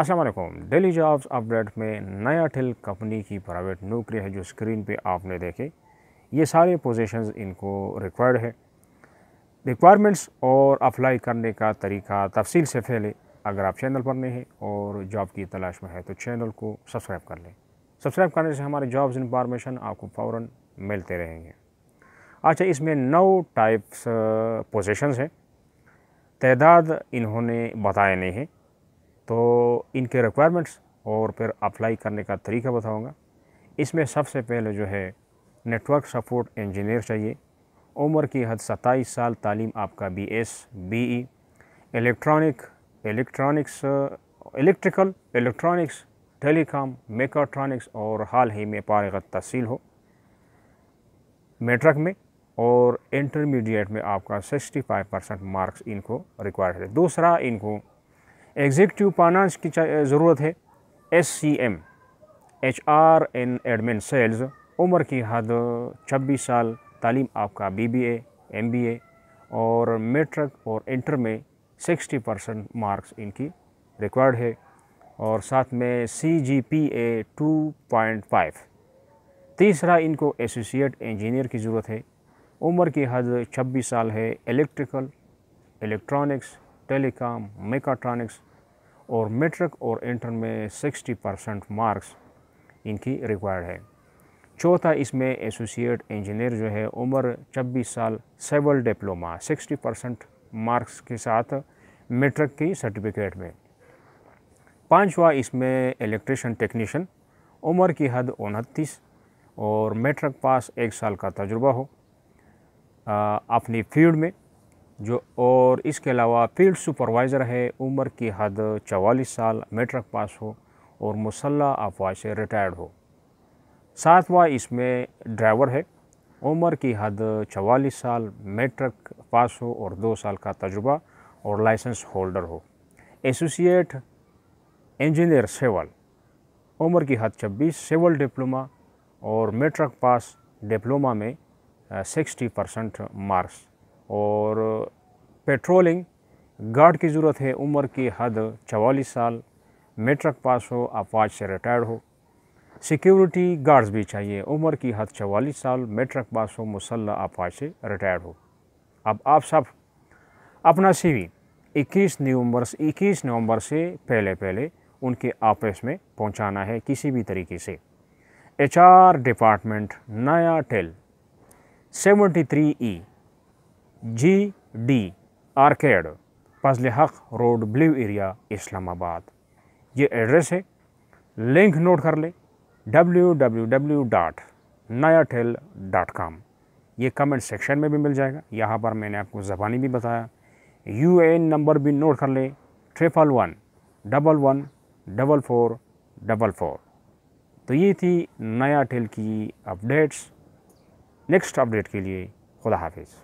Aslam daily jobs update में नया till company की प्राइवेट नौकरी है जो स्क्रीन पे आपने देखे ये सारे पोजीशंस इनको रिक्वायर्ड है रिक्वायरमेंट्स और अप्लाई करने का तरीका तफसील से फैले अगर आप चैनल पर नहीं हैं और जॉब की तलाश में है तो चैनल को सब्सक्राइब कर लें सब्सक्राइब करने से हमारे जॉब्स इंफॉर्मेशन आपको फ़ौर मिलते रहेंगे अच्छा इसमें नौ टाइप्स पोजिशन uh, हैं तदाद इन्होंने बताए नहीं है तो इनके रिक्वायरमेंट्स और फिर अप्लाई करने का तरीका बताऊंगा इसमें सबसे पहले जो है नेटवर्क सपोर्ट इंजीनियर चाहिए उम्र की हद सत्ताईस साल तालीम आपका B S B E electronic electronics electrical electronics telecom mechatronics और हाल ही में पारगत तहसील हो मेट्रिक में और इंटरमीडिएट में आपका 65 परसेंट मार्क्स इनको रिक्वायर्ड है दूसरा इनको एग्जीक्यूटिव फाइनेंस की ज़रूरत है S C M H R N admin sales उम्र की हद 26 साल तालीम आपका B B M B A और मेट्रिक और इंटर में 60 परसेंट मार्क्स इनकी रिक्वायर्ड है और साथ में C G P A two point five तीसरा इनको एसोसिएट इंजीनियर की ज़रूरत है उम्र की हद 26 साल है इलेक्ट्रिकल इलेक्ट्रॉनिक्स टेलीकॉम मेकाट्रॉनिक्स और मेट्रिक और इंटर में 60 परसेंट मार्क्स इनकी रिक्वायर्ड है चौथा इसमें एसोसिएट इंजीनियर जो है उम्र 26 साल सेवल डिप्लोमा 60 परसेंट मार्क्स के साथ मेट्रिक की सर्टिफिकेट में पांचवा इसमें इलेक्ट्रिशन टेक्नीशियन उम्र की हद उनतीस और मेट्रिक पास एक साल का तजुर्बा हो आ, अपनी फील्ड में जो और इसके अलावा फील्ड सुपरवाइज़र है उम्र की हद चवालीस साल मेट्रिक पास हो और मुसल्ह अफवाज से रिटायर्ड हो सातवां इसमें ड्राइवर है उम्र की हद चवालीस साल मेट्रिक पास हो और दो साल का तजुर्बा और लाइसेंस होल्डर हो एसोसिएट इंजीनियर सेवल उम्र की हद छब्बीस सेवल डिप्लोमा और मेट्रिक पास डिप्लोमा में सिक्सटी परसेंट मार्क्स और पेट्रोलिंग गार्ड की ज़रूरत है उम्र की हद चवालीस साल मेट्रिक पास हो आप फौज से रिटायर्ड हो सिक्योरिटी गार्ड्स भी चाहिए उम्र की हद चवालीस साल मेट्रिक पास हो मुसल आप फौज से रिटायर्ड हो अब आप सब अपना सीवी 21 नवंबर 21 नवंबर से पहले पहले उनके ऑफिस में पहुंचाना है किसी भी तरीके से एचआर डिपार्टमेंट नया tel seventy three E G D arcade Fazal Haq road blue area Islamabad ये एड्रेस है लिंक नोट कर ले W W W dot tel dot com ये कमेंट सेक्शन में भी मिल जाएगा यहाँ पर मैंने आपको ज़बानी भी बताया यू एन नंबर भी नोट कर लें triple one double one double four double four तो ये थी नया टेल की अपडेट्स नेक्स्ट अपडेट के लिए खुदा हाफिज़